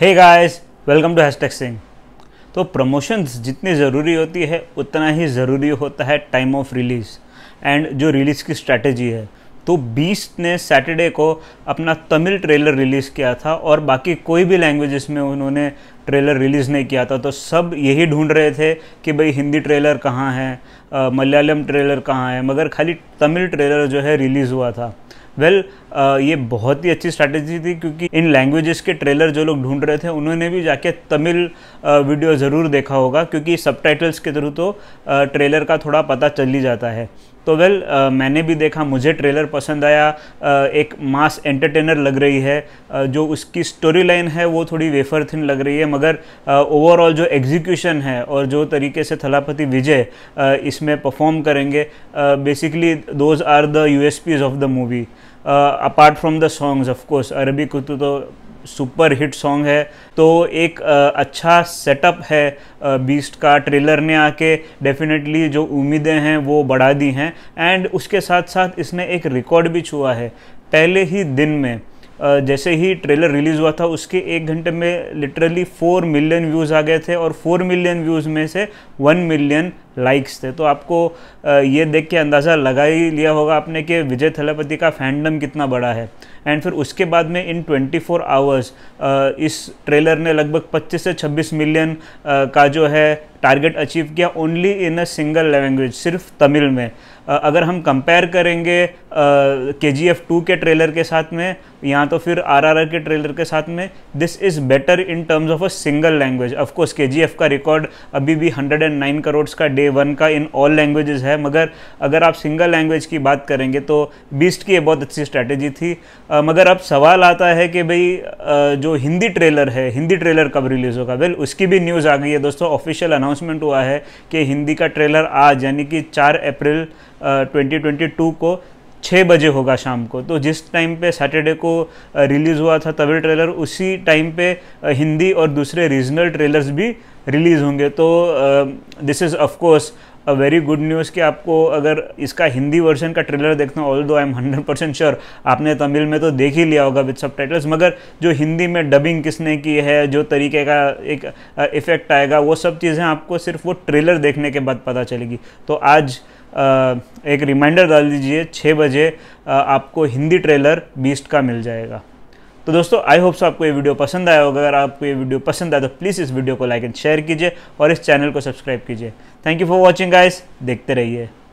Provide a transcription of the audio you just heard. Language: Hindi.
hey guys welcome to hash Singh तो प्रमोशंस जितनी ज़रूरी होती है उतना ही ज़रूरी होता है टाइम ऑफ रिलीज़ एंड जो रिलीज़ की स्ट्रैटेजी है तो बीस्ट ने सैटरडे को अपना तमिल ट्रेलर रिलीज़ किया था और बाकी कोई भी लैंग्वेजेस में उन्होंने ट्रेलर रिलीज़ नहीं किया था तो सब यही ढूंढ रहे थे कि भाई हिंदी ट्रेलर कहाँ है मलयालम ट्रेलर कहाँ है मगर खाली तमिल ट्रेलर जो है रिलीज़ हुआ था वेल well, uh, ये बहुत ही अच्छी स्ट्रैटेजी थी क्योंकि इन लैंग्वेजेस के ट्रेलर जो लोग ढूंढ रहे थे उन्होंने भी जाके तमिल वीडियो uh, ज़रूर देखा होगा क्योंकि सब के थ्रू तो ट्रेलर uh, का थोड़ा पता चल ही जाता है तो वेल मैंने भी देखा मुझे ट्रेलर पसंद आया एक मास एंटरटेनर लग रही है जो उसकी स्टोरी लाइन है वो थोड़ी वेफर थिन लग रही है मगर ओवरऑल जो एग्जीक्यूशन है और जो तरीके से थलापति विजय इसमें परफॉर्म करेंगे basically those are the U S Ps of the movie apart from the songs of course अरबी कुतु तो सुपर हिट सॉन्ग है तो एक अच्छा सेटअप है बीस्ट का ट्रेलर ने आके डेफिनेटली जो उम्मीदें हैं वो बढ़ा दी हैं एंड उसके साथ साथ इसने एक रिकॉर्ड भी छुआ है पहले ही दिन में जैसे ही ट्रेलर रिलीज़ हुआ था उसके एक घंटे में लिटरली फोर मिलियन व्यूज़ आ गए थे और फोर मिलियन व्यूज़ में से वन मिलियन लाइक्स थे तो आपको ये देख के अंदाज़ा लगा ही लिया होगा आपने कि विजय थलपति का फैंडम कितना बड़ा है एंड फिर उसके बाद में इन 24 फोर आवर्स इस ट्रेलर ने लगभग 25 से 26 मिलियन का जो है टारगेट अचीव किया only in a single language सिर्फ तमिल में अगर हम कंपेयर करेंगे के जी एफ टू के ट्रेलर के साथ में या तो फिर आर आर आर के ट्रेलर के साथ में this is better in terms of a single language of course K G F का रिकॉर्ड अभी भी 109 करोड़ का डे वन का इन ऑल लैंग्वेजेस है मगर अगर आप सिंगल लैंग्वेज की बात करेंगे तो बीस्ट की ये बहुत अच्छी स्ट्रैटेजी थी आ, मगर अब सवाल आता है कि भाई जो हिंदी ट्रेलर है हिंदी ट्रेलर कब रिलीज़ होगा वेल उसकी भी न्यूज़ आ गई है दोस्तों ऑफिशियल अनाउंसमेंट हुआ है कि हिंदी का ट्रेलर आज यानी कि चार अप्रैल ट्वेंटी ट्वेंटी टू को छः बजे होगा शाम को तो जिस टाइम पे सैटरडे को रिलीज़ हुआ था तमिल ट्रेलर उसी टाइम पे हिंदी और दूसरे रीजनल ट्रेलर्स भी रिलीज़ होंगे तो this is of course a very good news कि आपको अगर इसका हिंदी वर्जन का ट्रेलर देखना although I am hundred percent sure आपने तमिल में तो देख ही लिया होगा विद सब टाइटल्स मगर जो हिंदी में डबिंग किसने की है जो तरीके का एक इफ़ेक्ट आएगा वो सब चीज़ें आपको सिर्फ वो ट्रेलर देखने के बाद पता चलेगी तो आज एक रिमाइंडर डाल दीजिए छः बजे आपको हिंदी ट्रेलर बीस्ट का मिल जाएगा तो दोस्तों आई होप्स आपको ये वीडियो पसंद आया होगा अगर आपको ये वीडियो पसंद आया तो प्लीज़ इस वीडियो को लाइक एंड शेयर कीजिए और इस चैनल को सब्सक्राइब कीजिए thank you for watching guys देखते रहिए